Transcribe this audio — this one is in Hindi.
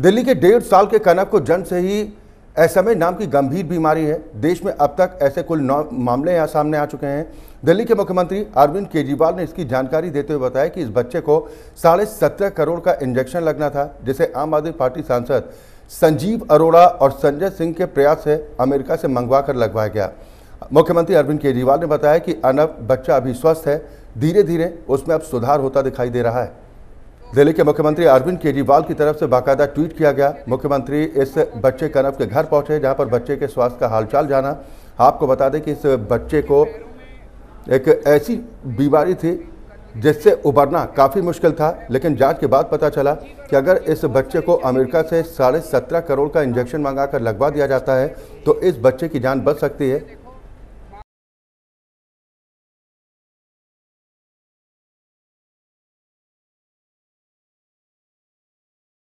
दिल्ली के डेढ़ साल के कनक को जन्म से ही एसएमए नाम की गंभीर बीमारी है देश में अब तक ऐसे कुल नौ मामले यहाँ सामने आ चुके हैं दिल्ली के मुख्यमंत्री अरविंद केजरीवाल ने इसकी जानकारी देते हुए बताया कि इस बच्चे को साढ़े सत्रह करोड़ का इंजेक्शन लगना था जिसे आम आदमी पार्टी सांसद संजीव अरोड़ा और संजय सिंह के प्रयास से अमेरिका से मंगवा कर लगवाया गया मुख्यमंत्री अरविंद केजरीवाल ने बताया कि अनब बच्चा अभी स्वस्थ है धीरे धीरे उसमें अब सुधार होता दिखाई दे रहा है दिल्ली के मुख्यमंत्री अरविंद केजरीवाल की तरफ से बाकायदा ट्वीट किया गया मुख्यमंत्री इस बच्चे कनव के घर पहुंचे जहां पर बच्चे के स्वास्थ्य का हालचाल जाना आपको बता दें कि इस बच्चे को एक ऐसी बीमारी थी जिससे उबरना काफ़ी मुश्किल था लेकिन जांच के बाद पता चला कि अगर इस बच्चे को अमेरिका से साढ़े सत्रह करोड़ का इंजेक्शन मंगाकर लगवा दिया जाता है तो इस बच्चे की जान बच सकती है